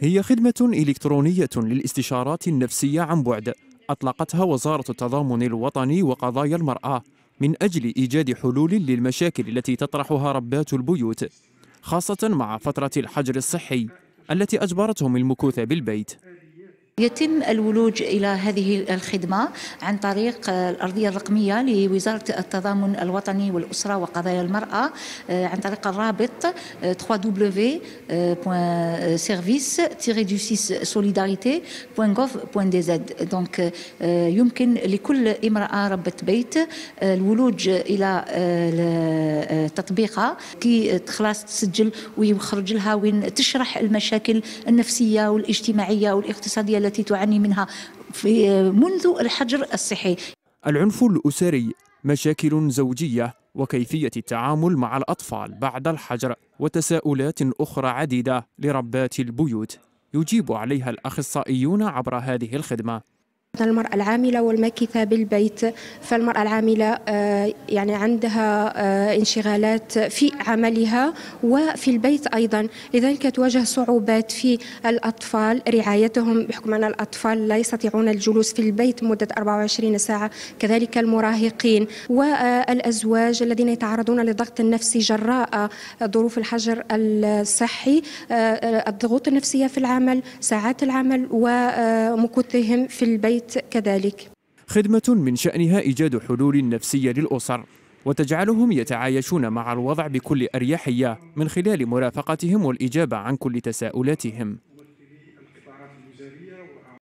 هي خدمة إلكترونية للاستشارات النفسية عن بعد أطلقتها وزارة التضامن الوطني وقضايا المرأة من أجل إيجاد حلول للمشاكل التي تطرحها ربات البيوت خاصة مع فترة الحجر الصحي التي أجبرتهم المكوث بالبيت يتم الولوج إلى هذه الخدمة عن طريق الأرضية الرقمية لوزارة التضامن الوطني والأسرة وقضايا المرأة آه، عن طريق الرابط آه، www.service-solidarité.gov.dz دونك euh، يمكن لكل امرأة ربة بيت آه، الولوج إلى تطبيقها كي تخلص تسجل ويخرج لها وين تشرح المشاكل النفسية والاجتماعية والاقتصادية التي تعاني منها في منذ الحجر الصحي العنف الأسري مشاكل زوجية وكيفية التعامل مع الأطفال بعد الحجر وتساؤلات أخرى عديدة لربات البيوت يجيب عليها الأخصائيون عبر هذه الخدمة المرأة العاملة والماكثة بالبيت فالمرأة العاملة آه، يعني عندها آه، انشغالات في عملها وفي البيت أيضا لذلك تواجه صعوبات في الأطفال رعايتهم بحكم أن الأطفال لا يستطيعون الجلوس في البيت مدة 24 ساعة كذلك المراهقين والأزواج الذين يتعرضون للضغط النفسي جراء ظروف الحجر الصحي آه، الضغوط النفسية في العمل ساعات العمل ومكثهم في البيت الوقت كذلك خدمة من شأنها إيجاد حلول نفسية للأسر وتجعلهم يتعايشون مع الوضع بكل أريحية من خلال مرافقتهم والإجابة عن كل تساؤلاتهم